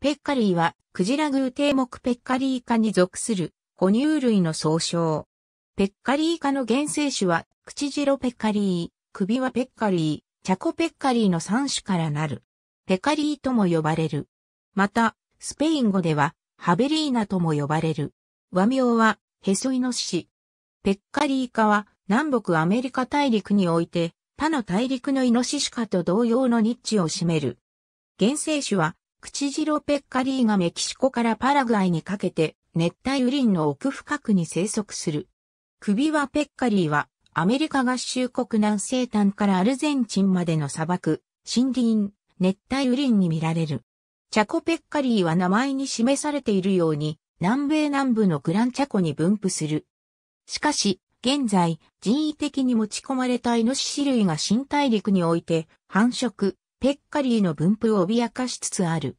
ペッカリーは、クジラグー蹄目ペッカリー科に属する、哺乳類の総称。ペッカリー科の原生種は、クチジロペッカリー、首はペッカリー、チャコペッカリーの3種からなる。ペカリーとも呼ばれる。また、スペイン語では、ハベリーナとも呼ばれる。和名は、ヘソイノシシ。ペッカリー科は、南北アメリカ大陸において、他の大陸のイノシシ科と同様のニッチを占める。原生種は、クチジロペッカリーがメキシコからパラグアイにかけて熱帯雨林の奥深くに生息する。首輪ペッカリーはアメリカ合衆国南西端からアルゼンチンまでの砂漠、森林、熱帯雨林に見られる。チャコペッカリーは名前に示されているように南米南部のグランチャコに分布する。しかし、現在、人為的に持ち込まれたイノシシ類が新大陸において繁殖、ペッカリーの分布を脅かしつつある。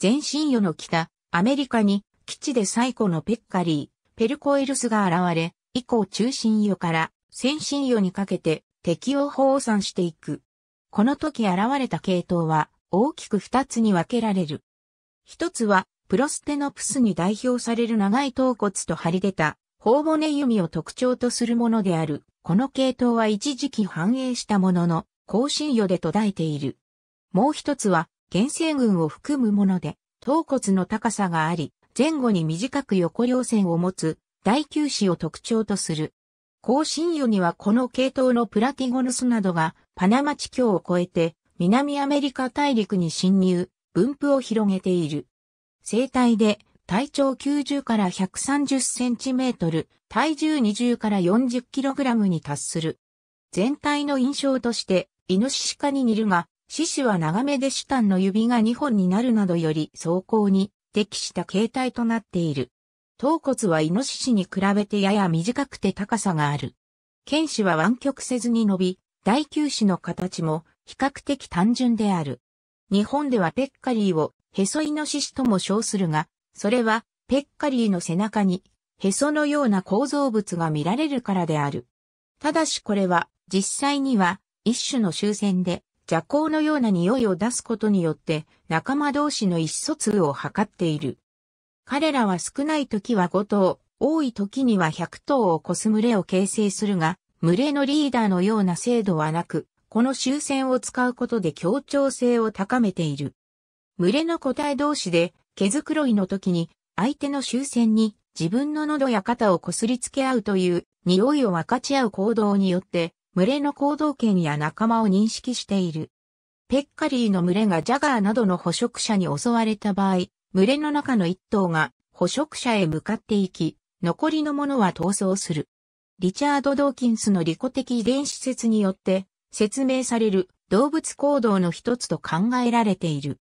全身与の北、アメリカに基地で最古のペッカリー、ペルコエルスが現れ、以降中心与から先進与にかけて敵を放散していく。この時現れた系統は大きく二つに分けられる。一つはプロステノプスに代表される長い頭骨と張り出た頬骨弓を特徴とするものである。この系統は一時期繁栄したものの、更新与で途絶えている。もう一つは、原生群を含むもので、頭骨の高さがあり、前後に短く横両線を持つ、大球子を特徴とする。高進魚にはこの系統のプラティゴヌスなどがパナマ地境を越えて南アメリカ大陸に侵入、分布を広げている。生態で体長90から130センチメートル、体重20から40キログラムに達する。全体の印象として、イノシシ科に似るが、獅子は長めで主端の指が2本になるなどより走行に適した形態となっている。頭骨はイノシシに比べてやや短くて高さがある。剣士は湾曲せずに伸び、大球種の形も比較的単純である。日本ではペッカリーをへそイノシシとも称するが、それはペッカリーの背中にへそのような構造物が見られるからである。ただしこれは実際には一種の終戦で邪行のような匂いを出すことによって仲間同士の意思疎通を図っている。彼らは少ない時は5頭、多い時には100頭を超す群れを形成するが、群れのリーダーのような制度はなく、この終戦を使うことで協調性を高めている。群れの個体同士で、毛づくろいの時に、相手の終戦に自分の喉や肩をこすりつけ合うという匂いを分かち合う行動によって、群れの行動圏や仲間を認識している。ペッカリーの群れがジャガーなどの捕食者に襲われた場合、群れの中の一頭が捕食者へ向かっていき、残りのものは逃走する。リチャード・ドーキンスの利己的遺伝子説によって説明される動物行動の一つと考えられている。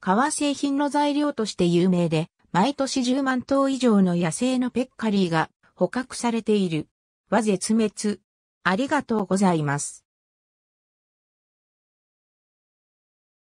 革製品の材料として有名で、毎年10万頭以上の野生のペッカリーが捕獲されている。は絶滅。ありがとうございます。